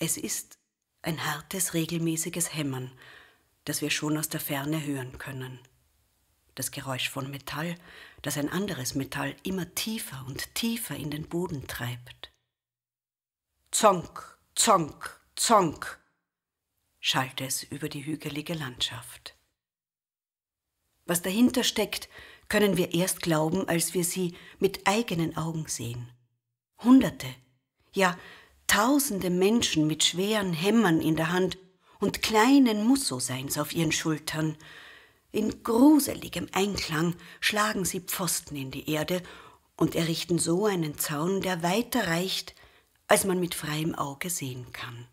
Es ist ein hartes, regelmäßiges Hämmern, das wir schon aus der Ferne hören können. Das Geräusch von Metall, das ein anderes Metall immer tiefer und tiefer in den Boden treibt. Zonk, zonk, zonk, schallt es über die hügelige Landschaft. Was dahinter steckt, können wir erst glauben, als wir sie mit eigenen Augen sehen. Hunderte, ja Tausende Menschen mit schweren Hämmern in der Hand und kleinen Mussoseins auf ihren Schultern. In gruseligem Einklang schlagen sie Pfosten in die Erde und errichten so einen Zaun, der weiter reicht, als man mit freiem Auge sehen kann.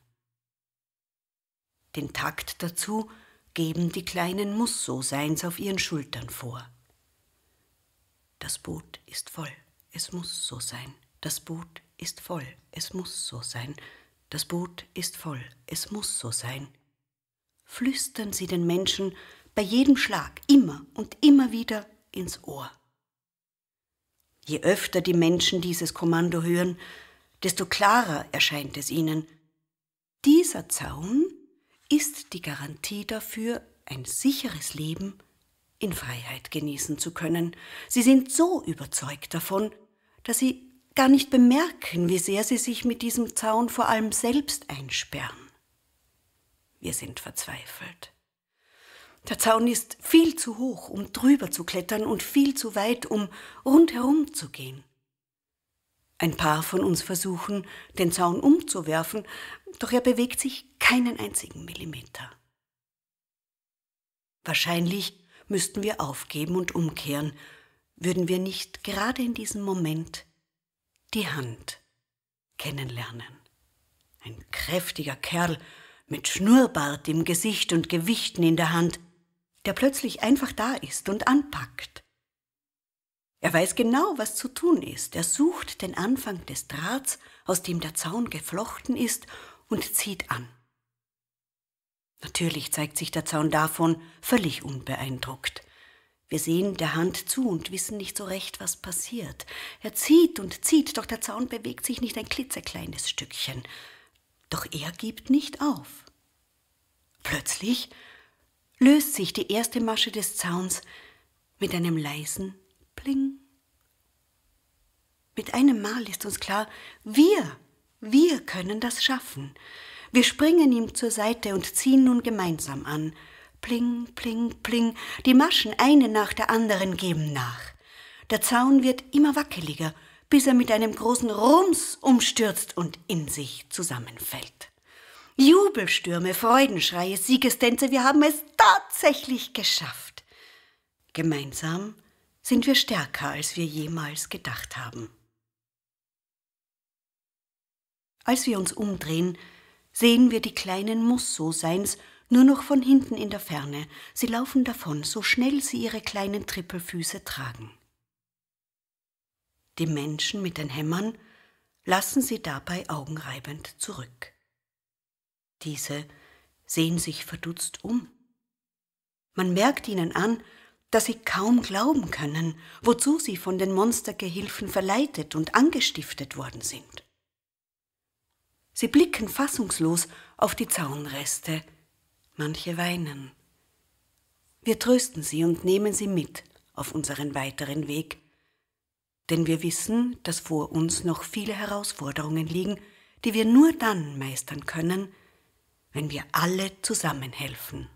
Den Takt dazu geben die kleinen Mussoseins auf ihren Schultern vor. Das Boot ist voll, es muss so sein, das Boot ist voll, es muss so sein. Das Boot ist voll, es muss so sein. Flüstern Sie den Menschen bei jedem Schlag immer und immer wieder ins Ohr. Je öfter die Menschen dieses Kommando hören, desto klarer erscheint es ihnen. Dieser Zaun ist die Garantie dafür, ein sicheres Leben in Freiheit genießen zu können. Sie sind so überzeugt davon, dass sie gar nicht bemerken, wie sehr sie sich mit diesem Zaun vor allem selbst einsperren. Wir sind verzweifelt. Der Zaun ist viel zu hoch, um drüber zu klettern und viel zu weit, um rundherum zu gehen. Ein paar von uns versuchen, den Zaun umzuwerfen, doch er bewegt sich keinen einzigen Millimeter. Wahrscheinlich müssten wir aufgeben und umkehren, würden wir nicht gerade in diesem Moment die Hand kennenlernen. Ein kräftiger Kerl mit Schnurrbart im Gesicht und Gewichten in der Hand, der plötzlich einfach da ist und anpackt. Er weiß genau, was zu tun ist. Er sucht den Anfang des Drahts, aus dem der Zaun geflochten ist, und zieht an. Natürlich zeigt sich der Zaun davon völlig unbeeindruckt. Wir sehen der Hand zu und wissen nicht so recht, was passiert. Er zieht und zieht, doch der Zaun bewegt sich nicht ein klitzekleines Stückchen. Doch er gibt nicht auf. Plötzlich löst sich die erste Masche des Zauns mit einem leisen Pling. Mit einem Mal ist uns klar, wir, wir können das schaffen. Wir springen ihm zur Seite und ziehen nun gemeinsam an – Pling, pling, pling. Die Maschen eine nach der anderen geben nach. Der Zaun wird immer wackeliger, bis er mit einem großen Rums umstürzt und in sich zusammenfällt. Jubelstürme, Freudenschreie, Siegestänze, wir haben es tatsächlich geschafft. Gemeinsam sind wir stärker, als wir jemals gedacht haben. Als wir uns umdrehen, sehen wir die kleinen Mussoseins nur noch von hinten in der Ferne, sie laufen davon, so schnell sie ihre kleinen Trippelfüße tragen. Die Menschen mit den Hämmern lassen sie dabei augenreibend zurück. Diese sehen sich verdutzt um. Man merkt ihnen an, dass sie kaum glauben können, wozu sie von den Monstergehilfen verleitet und angestiftet worden sind. Sie blicken fassungslos auf die Zaunreste, manche weinen. Wir trösten sie und nehmen sie mit auf unseren weiteren Weg, denn wir wissen, dass vor uns noch viele Herausforderungen liegen, die wir nur dann meistern können, wenn wir alle zusammenhelfen.